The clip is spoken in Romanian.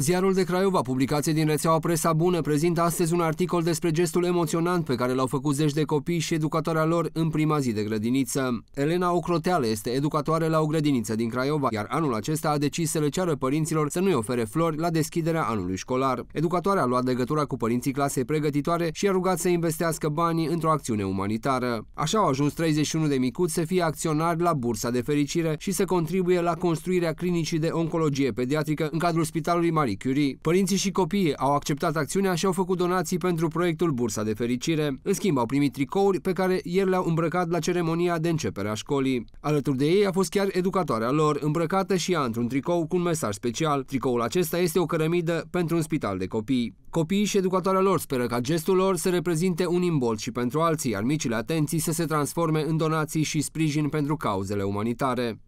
Ziarul de Craiova, publicație din rețeaua Presa Bună, prezintă astăzi un articol despre gestul emoționant pe care l-au făcut zeci de copii și educatoarea lor în prima zi de grădiniță. Elena Ocroteală este educatoare la o grădiniță din Craiova, iar anul acesta a decis să le ceară părinților să nu-i ofere flori la deschiderea anului școlar. Educatoarea a luat legătura cu părinții clasei pregătitoare și a rugat să investească banii într-o acțiune umanitară. Așa au ajuns 31 de micuți să fie acționari la Bursa de Fericire și să contribuie la construirea clinicii de oncologie pediatrică în cadrul Spitalului Mar Marie Curie, părinții și copiii au acceptat acțiunea și au făcut donații pentru proiectul Bursa de Fericire. În schimb, au primit tricouri pe care ieri le-au îmbrăcat la ceremonia de începere a școlii. Alături de ei a fost chiar educatoarea lor, îmbrăcată și ea într-un tricou cu un mesaj special. Tricoul acesta este o cărămidă pentru un spital de copii. Copiii și educatoarea lor speră ca gestul lor să reprezinte un imbold și pentru alții, iar micile atenții să se transforme în donații și sprijin pentru cauzele umanitare.